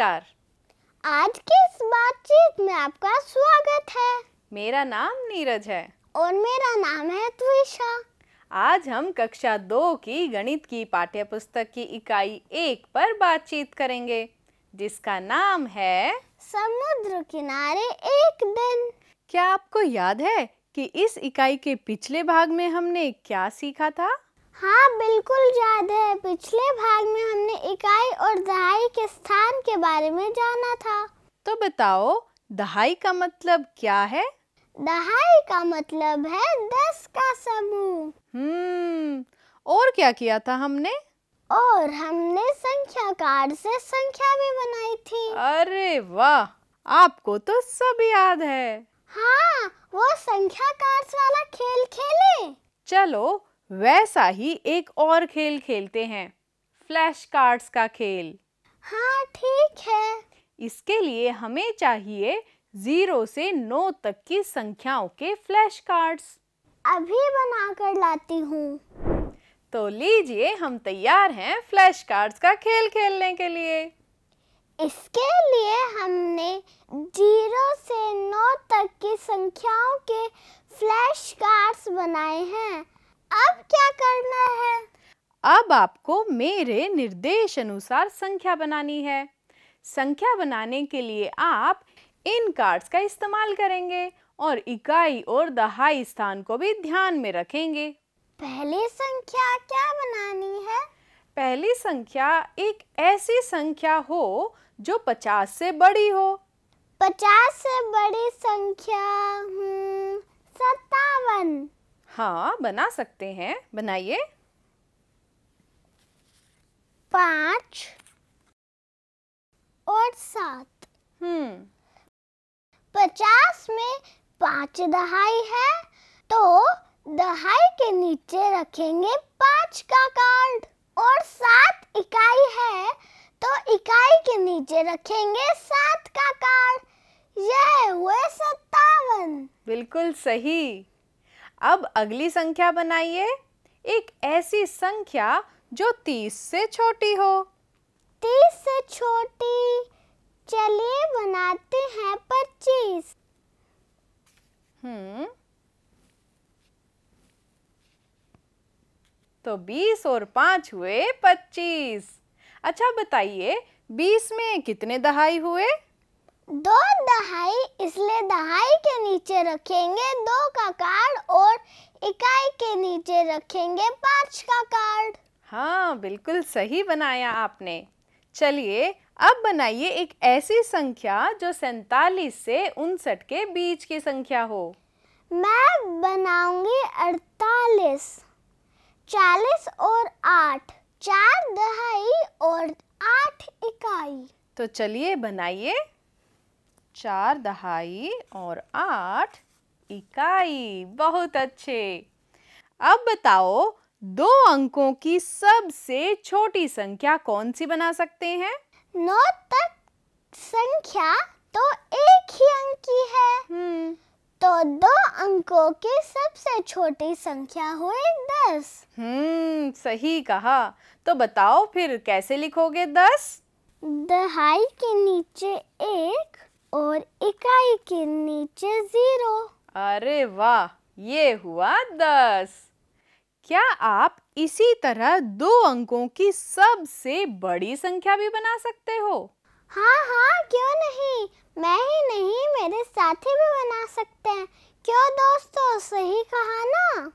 नमस्कार आज की इस बातचीत में आपका स्वागत है मेरा नाम नीरज है और मेरा नाम है त्विशा आज हम कक्षा दो की गणित की पाठ्य पुस्तक की इकाई एक पर बातचीत करेंगे जिसका नाम है समुद्र किनारे एक दिन क्या आपको याद है कि इस इकाई के पिछले भाग में हमने क्या सीखा था हाँ बिल्कुल याद है पिछले भाग में हमने इकाई और दहाई के स्थान के बारे में जाना था तो बताओ दहाई का मतलब क्या है दहाई का मतलब है दस का समूह हम्म और क्या किया था हमने और हमने संख्या कार्ड से संख्या भी बनाई थी अरे वाह आपको तो सब याद है हाँ वो संख्या कार्ड वाला खेल खेले चलो वैसा ही एक और खेल खेलते हैं फ्लैश कार्ड्स का खेल हाँ ठीक है इसके लिए हमें चाहिए जीरो से नौ तक की संख्याओं के फ्लैश कार्ड्स अभी बना कर लाती हूँ तो लीजिए हम तैयार हैं फ्लैश कार्ड्स का खेल खेलने के लिए इसके लिए हमने जीरो से नौ तक की संख्याओं के फ्लैश कार्ड्स बनाए हैं अब क्या करना है अब आपको मेरे निर्देश अनुसार संख्या बनानी है संख्या बनाने के लिए आप इन कार्ड्स का इस्तेमाल करेंगे और इकाई और दहाई स्थान को भी ध्यान में रखेंगे पहली संख्या क्या बनानी है पहली संख्या एक ऐसी संख्या हो जो पचास से बड़ी हो पचास से बड़ी संख्या हम्म, सत्तावन हाँ बना सकते हैं बनाइए पाँच और सात हम्म पचास में पाँच दहाई है तो दहाई के नीचे रखेंगे पाँच का कार्ड और सात इकाई है तो इकाई के नीचे रखेंगे सात का कार्ड यह हुए सत्तावन बिल्कुल सही अब अगली संख्या बनाइए एक ऐसी संख्या जो तीस से छोटी हो तीस से छोटी चलिए बनाते हैं पच्चीस हम्म तो बीस और पांच हुए पच्चीस अच्छा बताइए बीस में कितने दहाई हुए दो दहाई इसलिए दहाई के नीचे रखेंगे दो का कार्ड और इकाई के नीचे रखेंगे पाँच का कार्ड हाँ बिल्कुल सही बनाया आपने चलिए अब बनाइए एक ऐसी संख्या जो सैतालीस से उनसठ के बीच की संख्या हो मैं बनाऊंगी अड़तालीस चालीस और आठ चार दहाई और आठ इकाई तो चलिए बनाइए चार दहाई और आठ इकाई बहुत अच्छे अब बताओ दो अंकों की सबसे छोटी संख्या कौन सी बना सकते हैं नौ तक संख्या तो एक ही अंक की है हम्म। तो दो अंकों की सबसे छोटी संख्या हुई दस हम्म सही कहा तो बताओ फिर कैसे लिखोगे दस दहाई के नीचे एक और इकाई के नीचे जीरो अरे वाह ये हुआ दस क्या आप इसी तरह दो अंकों की सबसे बड़ी संख्या भी बना सकते हो हाँ हाँ क्यों नहीं मैं ही नहीं मेरे साथी भी बना सकते हैं क्यों दोस्तों सही कहा ना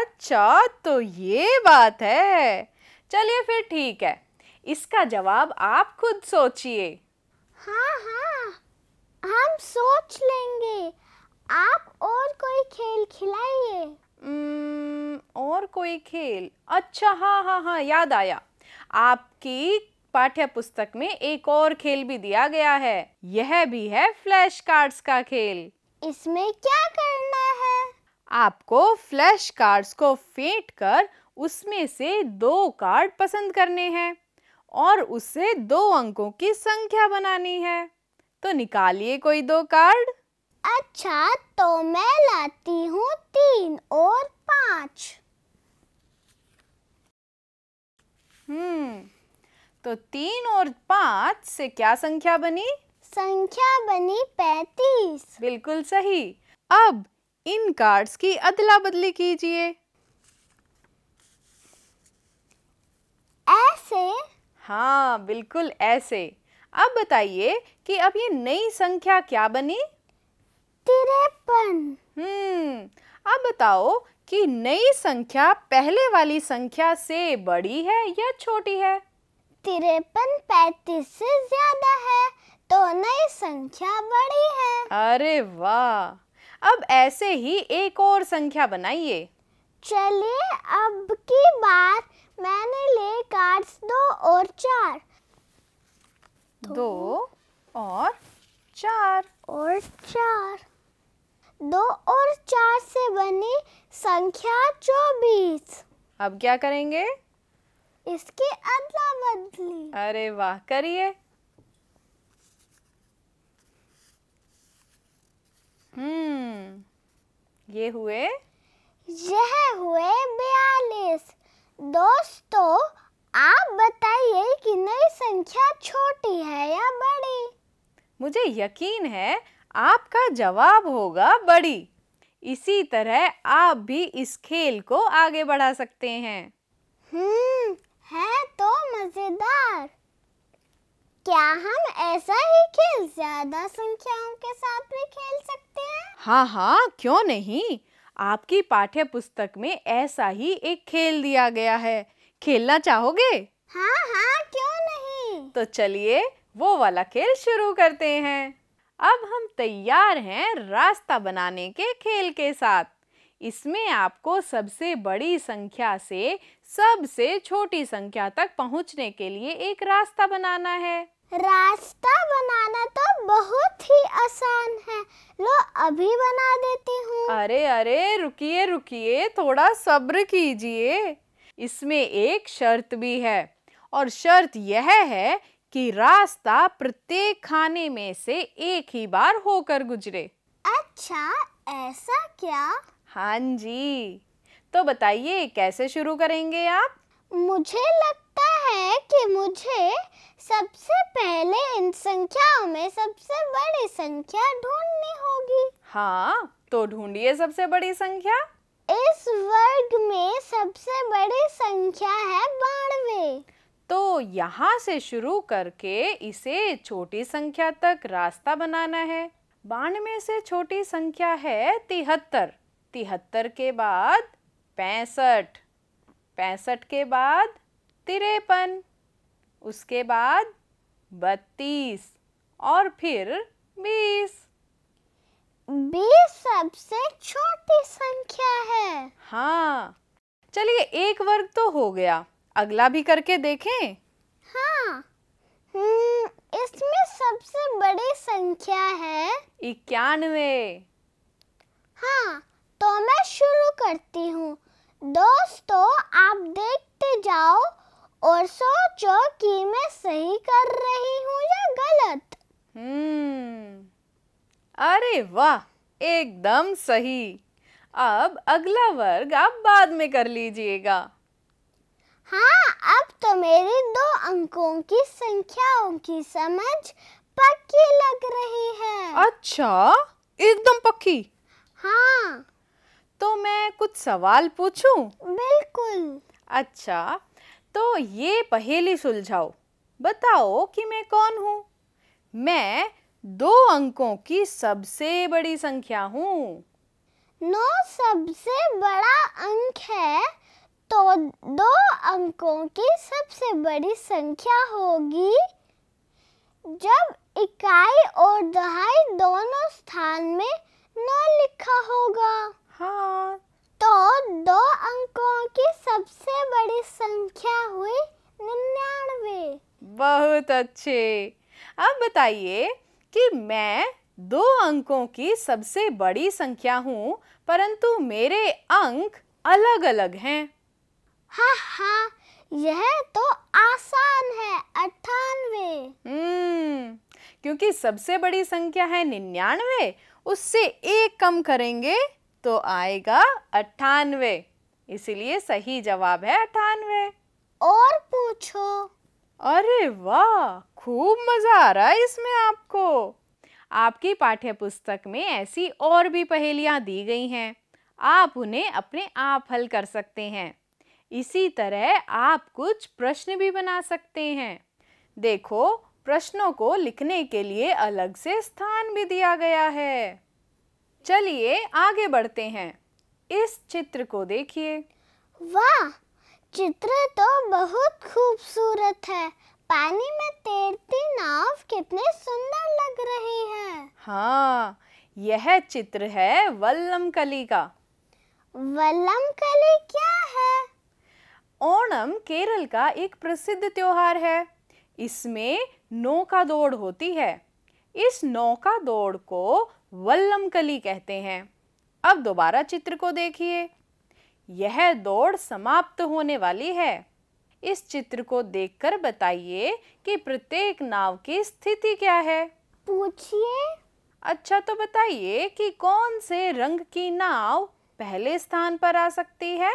अच्छा तो ये बात है चलिए फिर ठीक है इसका जवाब आप खुद सोचिए हाँ हाँ हम सोच लेंगे आप और कोई खेल खिलाइए और कोई खेल अच्छा हाँ हाँ हाँ याद आया आपकी पाठ्य पुस्तक में एक और खेल भी दिया गया है यह भी है फ्लैश कार्ड्स का खेल इसमें क्या करना है आपको फ्लैश कार्ड्स को फेंट कर उसमें से दो कार्ड पसंद करने हैं और उससे दो अंकों की संख्या बनानी है तो निकालिए कोई दो कार्ड अच्छा तो मैं लाती हूँ तीन और पाँच हम्म तो तीन और पाँच से क्या संख्या बनी संख्या बनी पैतीस बिल्कुल सही अब इन कार्ड्स की अदला बदली कीजिए ऐसे हाँ बिल्कुल ऐसे अब बताइए कि अब ये नई संख्या क्या बनी तिरपन हम्म अब बताओ कि नई संख्या पहले वाली संख्या से बड़ी है या छोटी है तिरपन पैतीस से ज्यादा है तो नई संख्या बड़ी है अरे वाह अब ऐसे ही एक और संख्या बनाइए चलिए अब की बार मैंने ले कार्ड्स दो और चार दो और चार और चार दो और चार से बनी संख्या चौबीस अब क्या करेंगे इसकी अदला बदली अरे वाह करिए हम्म ये हुए यह हुए बयालीस दोस्तों आप बताइए कि नई संख्या छोड़ छोटी है या बड़ी मुझे यकीन है आपका जवाब होगा बड़ी इसी तरह आप भी इस खेल को आगे बढ़ा सकते हैं हम्म है तो मजेदार क्या हम ऐसा ही खेल ज्यादा संख्याओं के साथ भी खेल सकते हैं हाँ हाँ क्यों नहीं आपकी पाठ्य पुस्तक में ऐसा ही एक खेल दिया गया है खेलना चाहोगे हाँ हाँ क्यों नहीं तो चलिए वो वाला खेल शुरू करते हैं अब हम तैयार हैं रास्ता बनाने के खेल के साथ इसमें आपको सबसे बड़ी संख्या से सबसे छोटी संख्या तक पहुंचने के लिए एक रास्ता बनाना है रास्ता बनाना तो बहुत ही आसान है लो अभी बना देती हूँ अरे अरे रुकिए रुकिए थोड़ा सब्र कीजिए इसमें एक शर्त भी है और शर्त यह है कि रास्ता प्रत्येक खाने में से एक ही बार होकर गुजरे अच्छा ऐसा क्या हाँ जी तो बताइए कैसे शुरू करेंगे आप मुझे लगता है कि मुझे सबसे पहले इन संख्याओं में सबसे बड़ी संख्या ढूंढनी होगी हाँ तो ढूंढिए सबसे बड़ी संख्या इस वर्ग में सबसे बड़ी संख्या है बानवे तो यहाँ से शुरू करके इसे छोटी संख्या तक रास्ता बनाना है बानवे से छोटी संख्या है तिहत्तर तिहत्तर के बाद पैंसठ पैंसठ के बाद तिरपन उसके बाद बत्तीस और फिर बीस बीस सबसे छोटी संख्या है हाँ चलिए एक वर्ग तो हो गया अगला भी करके देखें हाँ हम्म, इसमें सबसे बड़ी संख्या है इक्यानवे हाँ तो मैं शुरू करती हूँ दोस्तों आप देखते जाओ और सोचो कि मैं सही कर रही हूँ या गलत हम्म अरे वाह एकदम सही अब अगला वर्ग आप बाद में कर लीजिएगा हाँ अब तो मेरे दो अंकों की संख्याओं की समझ पक्की लग रही है अच्छा एकदम पक्की हाँ तो मैं कुछ सवाल पूछूं? बिल्कुल अच्छा तो ये पहेली सुलझाओ बताओ कि मैं कौन हूँ मैं दो अंकों की सबसे बड़ी संख्या हूँ नौ सबसे बड़ा अंक है तो दो अंकों की सबसे बड़ी संख्या होगी जब इकाई और दहाई दोनों स्थान में नौ लिखा होगा हाँ तो दो अंकों की सबसे बड़ी संख्या हुई निन्यानवे बहुत अच्छे अब बताइए कि मैं दो अंकों की सबसे बड़ी संख्या हूँ परंतु मेरे अंक अलग अलग हैं हा हा यह तो आसान है अट्ठानवे हम्म क्योंकि सबसे बड़ी संख्या है निन्यानवे उससे एक कम करेंगे तो आएगा अट्ठानवे इसलिए सही जवाब है अट्ठानवे और पूछो अरे वाह खूब मजा आ रहा है इसमें आपको आपकी पाठ्य पुस्तक में ऐसी और भी पहेलियां दी गई हैं आप उन्हें अपने आप हल कर सकते हैं इसी तरह आप कुछ प्रश्न भी बना सकते हैं देखो प्रश्नों को लिखने के लिए अलग से स्थान भी दिया गया है चलिए आगे बढ़ते हैं इस चित्र को देखिए वाह चित्र तो बहुत खूबसूरत है पानी में तैरती नाव कितने सुंदर लग रही है हाँ यह चित्र है वल्लम कली का वल्लम कली क्या है ओणम केरल का एक प्रसिद्ध त्यौहार है इसमें नौका दौड़ होती है इस नौका दौड़ को वल्लम कली कहते हैं अब दोबारा चित्र को देखिए यह दौड़ समाप्त होने वाली है इस चित्र को देखकर बताइए कि प्रत्येक नाव की स्थिति क्या है पूछिए अच्छा तो बताइए कि कौन से रंग की नाव पहले स्थान पर आ सकती है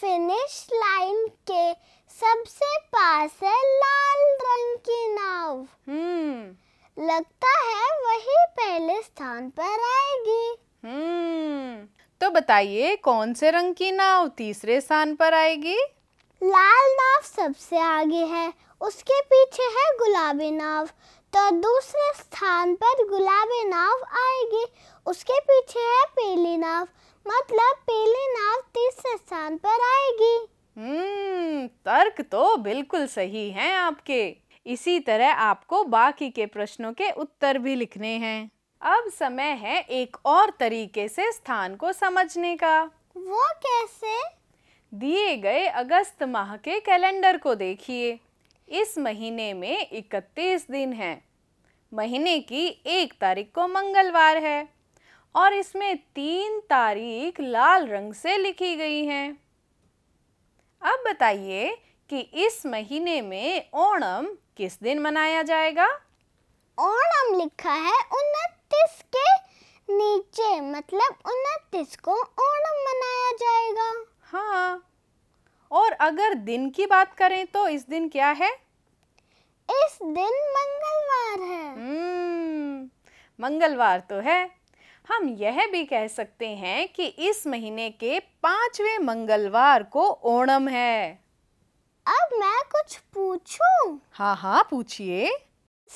फिनिश लाइन के सबसे पास है लाल रंग की नाव हम्म लगता है वही पहले स्थान पर आएगी हम्म तो बताइए कौन से रंग की नाव तीसरे स्थान पर आएगी लाल नाव सबसे आगे है उसके पीछे है गुलाबी नाव तो दूसरे स्थान पर गुलाबी नाव आएगी उसके पीछे है पीली नाव मतलब पहले नाव तीसरे स्थान पर आएगी हम्म तर्क तो बिल्कुल सही है आपके इसी तरह आपको बाकी के प्रश्नों के उत्तर भी लिखने हैं अब समय है एक और तरीके से स्थान को समझने का वो कैसे दिए गए अगस्त माह के कैलेंडर को देखिए इस महीने में 31 दिन हैं। महीने की एक तारीख को मंगलवार है और इसमें तीन तारीख लाल रंग से लिखी गई हैं अब बताइए कि इस महीने में ओणम किस दिन मनाया जाएगा ओणम लिखा है उनतीस के नीचे मतलब उनतीस को ओणम मनाया जाएगा हाँ और अगर दिन की बात करें तो इस दिन क्या है इस दिन मंगलवार है हम्म, मंगलवार तो है हम यह भी कह सकते हैं कि इस महीने के पांचवें मंगलवार को ओणम है अब मैं कुछ पूछूं? हाँ हाँ पूछिए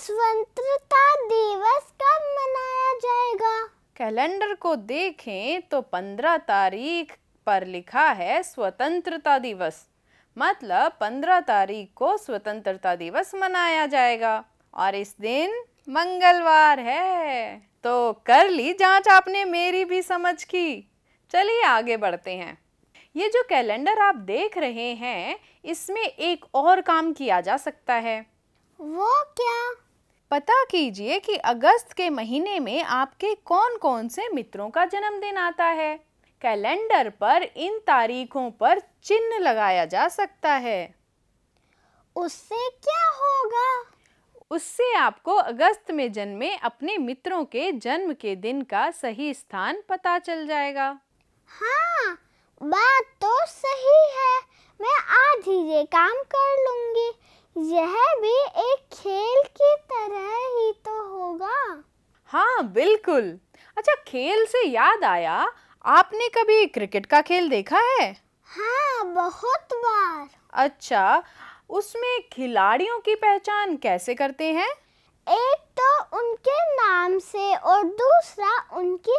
स्वतंत्रता दिवस कब मनाया जाएगा कैलेंडर को देखें तो पंद्रह तारीख पर लिखा है स्वतंत्रता दिवस मतलब पंद्रह तारीख को स्वतंत्रता दिवस मनाया जाएगा और इस दिन मंगलवार है तो कर ली जांच आपने मेरी भी समझ की चलिए आगे बढ़ते हैं ये जो कैलेंडर आप देख रहे हैं इसमें एक और काम किया जा सकता है वो क्या पता कीजिए कि अगस्त के महीने में आपके कौन कौन से मित्रों का जन्मदिन आता है कैलेंडर पर इन तारीखों पर चिन्ह लगाया जा सकता है उससे क्या होगा उससे आपको अगस्त में जन्मे अपने मित्रों के जन्म के दिन का सही स्थान पता चल जाएगा हाँ बात तो सही है मैं आज ही ये काम कर लूंगी यह भी एक खेल की तरह ही तो होगा हाँ बिल्कुल अच्छा खेल से याद आया आपने कभी क्रिकेट का खेल देखा है हाँ बहुत बार अच्छा उसमें खिलाड़ियों की पहचान कैसे करते हैं एक तो उनके नाम से और दूसरा उनके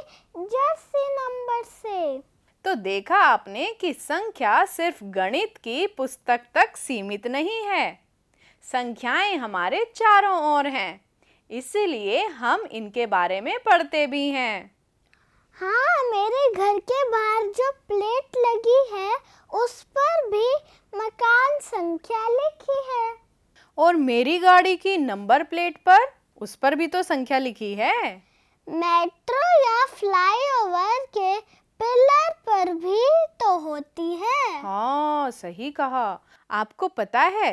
जर्सी नंबर से तो देखा आपने कि संख्या सिर्फ गणित की पुस्तक तक सीमित नहीं है संख्याएं हमारे चारों ओर हैं इसीलिए हम इनके बारे में पढ़ते भी हैं हाँ मेरे घर के बाहर जो प्लेट लगी है उस पर भी संख्या लिखी है और मेरी गाड़ी की नंबर प्लेट पर उस पर भी तो संख्या लिखी है मेट्रो या फ्लाईओवर के पिलर पर भी तो होती है हाँ सही कहा आपको पता है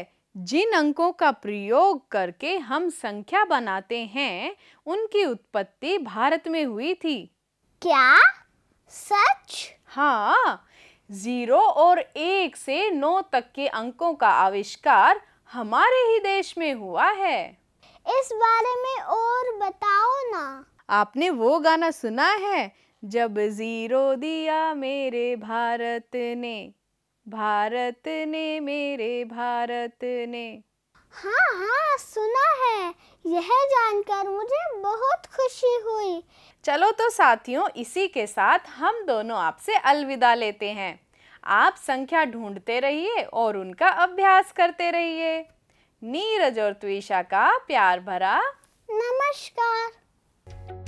जिन अंकों का प्रयोग करके हम संख्या बनाते हैं उनकी उत्पत्ति भारत में हुई थी क्या सच हाँ जीरो और एक से नौ तक के अंकों का आविष्कार हमारे ही देश में हुआ है इस बारे में और बताओ ना आपने वो गाना सुना है जब जीरो दिया मेरे भारत ने भारत ने मेरे भारत ने हाँ हाँ सुना है यह जानकर मुझे बहुत खुशी हुई चलो तो साथियों इसी के साथ हम दोनों आपसे अलविदा लेते हैं आप संख्या ढूंढते रहिए और उनका अभ्यास करते रहिए नीरज और त्विशा का प्यार भरा नमस्कार